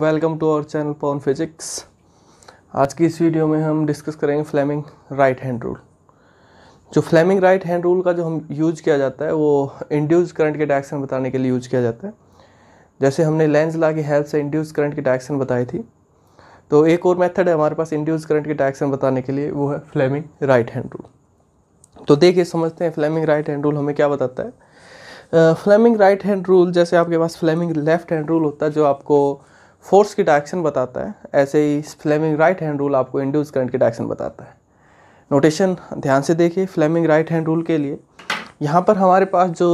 welcome to our channel पॉन physics आज की इस वीडियो में हम डिस्कस करेंगे फ्लेमिंग राइट हैंड रूल जो फ्लेमिंग राइट हैंड रूल का जो हम यूज किया जाता है वो इंड्यूस करंट के डायरेक्शन बताने के लिए यूज किया जाता है जैसे हमने लेंस ला के हेल्प से इंड्यूस करंट की डायरेक्शन बताई थी तो एक और मेथड है हमारे पास इंड्यूस करंट के डायरेक्शन बताने के लिए वो है फ्लेमिंग राइट हैंड रूल तो देखिए समझते हैं फ्लेमिंग राइट हैंड रूल हमें क्या बताता है फ्लेमिंग राइट हैंड रूल जैसे आपके पास फ्लेमिंग लेफ्ट हैंड रूल होता है जो आपको फोर्स की डायरेक्शन बताता है ऐसे ही फ्लेमिंग राइट हैंड रूल आपको इंड्यूस करंट की डायरेक्शन बताता है नोटेशन ध्यान से देखिए फ्लेमिंग राइट हैंड रूल के लिए यहाँ पर हमारे पास जो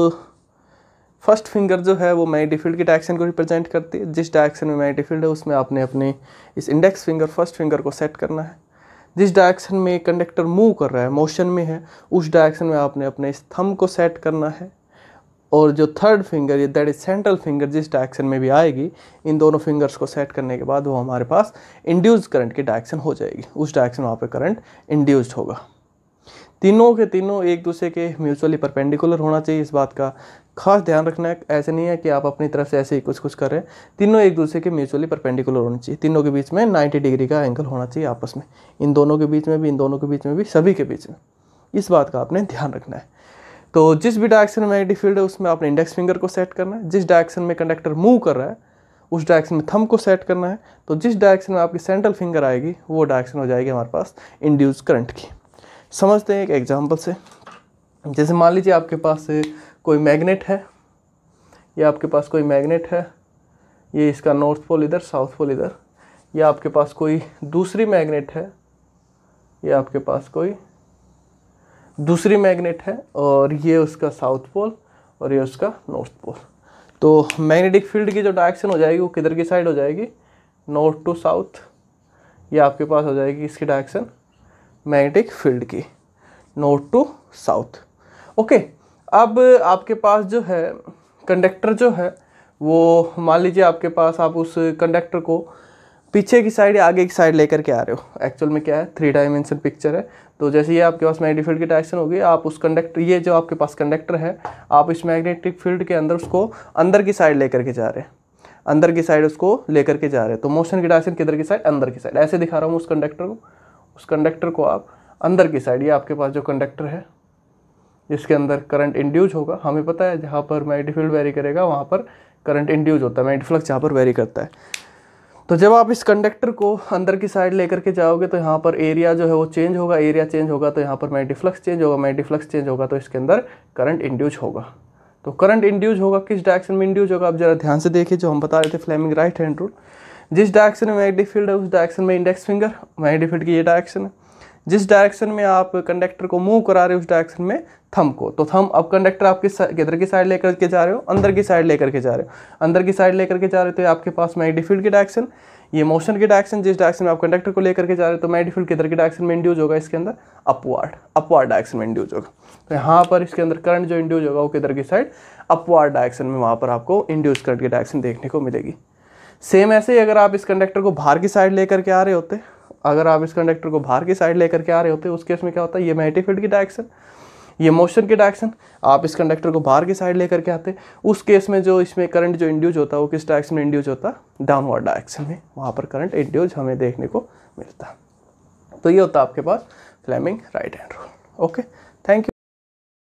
फर्स्ट फिंगर जो है वो फील्ड की डायरेक्शन को रिप्रेजेंट करती है जिस डायरेक्शन में फील्ड है उसमें आपने अपने इस इंडेक्स फिंगर फर्स्ट फिंगर को सेट करना है जिस डायरेक्शन में कंडक्टर मूव कर रहा है मोशन में है उस डायरेक्शन में आपने अपने इस थम को सेट करना है और जो थर्ड फिंगर ये दैट इज सेंट्रल फिंगर जिस डायरेक्शन में भी आएगी इन दोनों फिंगर्स को सेट करने के बाद वो हमारे पास इंड्यूस करंट की डायरेक्शन हो जाएगी उस डायरेक्शन वहाँ पर करंट इंड्यूस्ड होगा तीनों के तीनों एक दूसरे के म्यूचुअली परपेंडिकुलर होना चाहिए इस बात का खास ध्यान रखना है ऐसे नहीं है कि आप अपनी तरफ से ऐसे ही कुछ कुछ कर रहे हैं तीनों एक दूसरे के म्यूचुअली परपेंडिकुलर होने चाहिए तीनों के बीच में नाइन्टी डिग्री का एंगल होना चाहिए आपस में इन दोनों के बीच में भी इन दोनों के बीच में भी सभी के बीच में इस बात का आपने ध्यान रखना है तो जिस भी डायरेक्शन में मैग्नेटिक फील्ड है उसमें आपने इंडेक्स फिंगर को सेट करना है जिस डायरेक्शन में कंडक्टर मूव कर रहा है उस डायरेक्शन में थम को सेट करना है तो जिस डायरेक्शन में आपकी सेंट्रल फिंगर आएगी वो डायरेक्शन हो जाएगी हमारे पास इंड्यूस करंट की समझते हैं एक एग्जाम्पल से जैसे मान लीजिए आपके पास कोई मैग्नेट है या आपके पास कोई मैग्नेट है ये इसका नॉर्थ पोल इधर साउथ पोल इधर या आपके पास कोई दूसरी मैग्नेट है या आपके पास कोई दूसरी मैग्नेट है और ये उसका साउथ पोल और ये उसका नॉर्थ पोल तो मैग्नेटिक फील्ड की जो डायरेक्शन हो जाएगी वो किधर की साइड हो जाएगी नॉर्थ टू साउथ ये आपके पास हो जाएगी इसकी डायरेक्शन मैग्नेटिक फील्ड की नॉर्थ टू साउथ ओके अब आपके पास जो है कंडक्टर जो है वो मान लीजिए आपके पास आप उस कंडक्टर को पीछे की साइड या आगे की साइड लेकर के आ रहे हो एक्चुअल में क्या है थ्री डायमेंशन पिक्चर है तो जैसे ये आपके पास मैग्नेटिक फील्ड की डायरेक्शन होगी आप उस कंडक्टर ये जो आपके पास कंडक्टर है आप इस मैग्नेटिक फील्ड के अंदर उसको अंदर की साइड लेकर के जा रहे हैं अंदर की साइड उसको लेकर के जा रहे हैं तो मोशन की डायरेक्शन किधर की साइड अंदर की साइड ऐसे दिखा रहा हूँ उस कंडक्टर को उस कंडक्टर को आप अंदर की साइड ये आपके पास जो कंडक्टर है जिसके अंदर करंट इंड्यूज होगा हमें पता है जहाँ पर मैग्नेटिक फील्ड वेरी करेगा वहाँ पर करंट इंड्यूज होता है मैग्नेटिक फ्लक्स जहाँ पर वेरी करता है तो जब आप इस कंडक्टर को अंदर की साइड लेकर के जाओगे तो यहाँ पर एरिया जो है वो चेंज होगा एरिया चेंज होगा तो यहाँ पर डिफ्लक्स चेंज होगा मैंटिफ्लक्स चेंज होगा तो इसके अंदर करंट इंड्यूज होगा तो करंट इंड्यूज होगा किस डायरेक्शन में इंड्यूज होगा आप जरा ध्यान से देखिए जो हम बता रहे थे फ्लेमिंग राइट हैंड रूल जिस डायरेक्शन में मैग्नेटिक फील्ड है उस डायरेक्शन में इंडेक्स फिंगर मैग्नेटिक फील्ड की ये डायरेक्शन है जिस डायरेक्शन में आप कंडक्टर को मूव करा रहे हो उस डायरेक्शन में थम को तो थम अब कंडक्टर आप किस किधर की साइड लेकर के जा रहे हो अंदर की साइड लेकर के जा रहे हो अंदर की साइड लेकर के जा रहे हो तो आपके पास मैग्नेटिक फील्ड की डायरेक्शन ये मोशन की डायरेक्शन जिस डायरेक्शन में आप कंडक्टर को लेकर के जा रहे हो तो मैग्नेटिक फील्ड किधर की डायरेक्शन में इंड्यूज होगा इसके अंदर अपवार्ड अपवार्ड डायरेक्शन में इंड्यूज होगा तो यहाँ पर इसके अंदर करंट जो इंड्यूज होगा वो किधर की साइड अपवार्ड डायरेक्शन में वहाँ पर आपको इंड्यूज करंट की डायरेक्शन देखने को मिलेगी सेम ऐसे ही अगर आप इस कंडक्टर को बाहर की साइड लेकर के आ रहे होते अगर आप इस कंडक्टर को बाहर की साइड लेकर के आ रहे होते उस केस में क्या होता है ये मैग्नेटिक फील्ड की डायरेक्शन ये मोशन की डायरेक्शन आप इस कंडक्टर को बाहर की साइड लेकर के आते उस केस में जो इसमें करंट जो इंड्यूज होता है वो किस डायरेक्शन में इंड्यूज होता है डाउनवर्ड डायरेक्शन में वहाँ पर करंट इंड्यूज हमें देखने को मिलता तो ये होता आपके पास Fleming right hand rule okay